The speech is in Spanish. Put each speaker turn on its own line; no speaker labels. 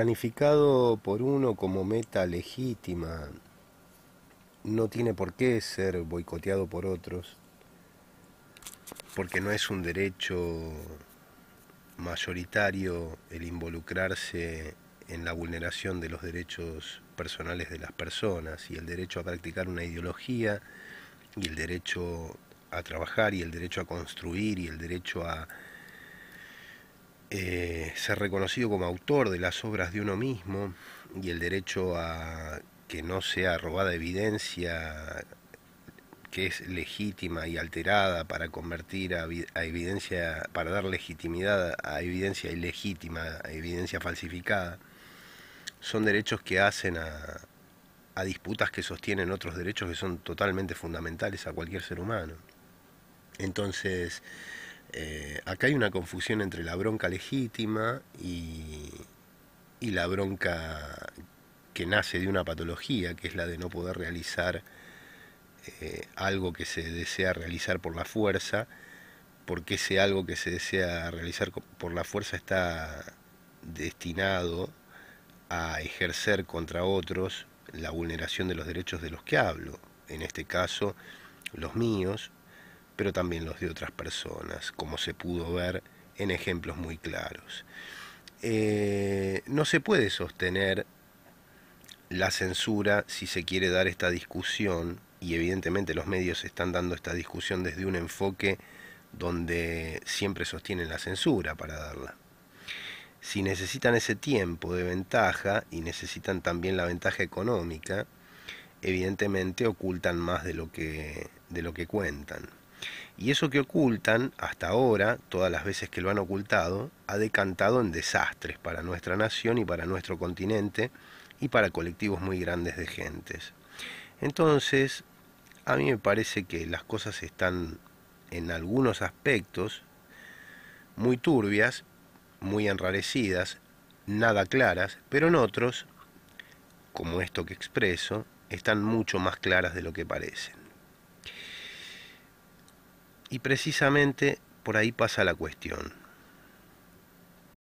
planificado por uno como meta legítima, no tiene por qué ser boicoteado por otros, porque no es un derecho mayoritario el involucrarse en la vulneración de los derechos personales de las personas y el derecho a practicar una ideología y el derecho a trabajar y el derecho a construir y el derecho a eh, ser reconocido como autor de las obras de uno mismo y el derecho a que no sea robada evidencia que es legítima y alterada para convertir a, evidencia, para dar legitimidad a evidencia ilegítima, a evidencia falsificada, son derechos que hacen a, a disputas que sostienen otros derechos que son totalmente fundamentales a cualquier ser humano. Entonces, eh, acá hay una confusión entre la bronca legítima y, la bronca que nace de una patología, que es la de no poder realizar eh, algo que se desea realizar por la fuerza, porque ese algo que se desea realizar por la fuerza está destinado a ejercer contra otros la vulneración de los derechos de los que hablo, en este caso los míos, pero también los de otras personas, como se pudo ver en ejemplos muy claros. Eh, no se puede sostener la censura si se quiere dar esta discusión, y evidentemente los medios están dando esta discusión desde un enfoque donde siempre sostienen la censura para darla. Si necesitan ese tiempo de ventaja y necesitan también la ventaja económica, evidentemente ocultan más de lo que, de lo que cuentan. Y eso que ocultan, hasta ahora, todas las veces que lo han ocultado, ha decantado en desastres para nuestra nación y para nuestro continente y para colectivos muy grandes de gentes. Entonces, a mí me parece que las cosas están en algunos aspectos muy turbias, muy enrarecidas, nada claras, pero en otros, como esto que expreso, están mucho más claras de lo que parecen. Y precisamente por ahí pasa la cuestión.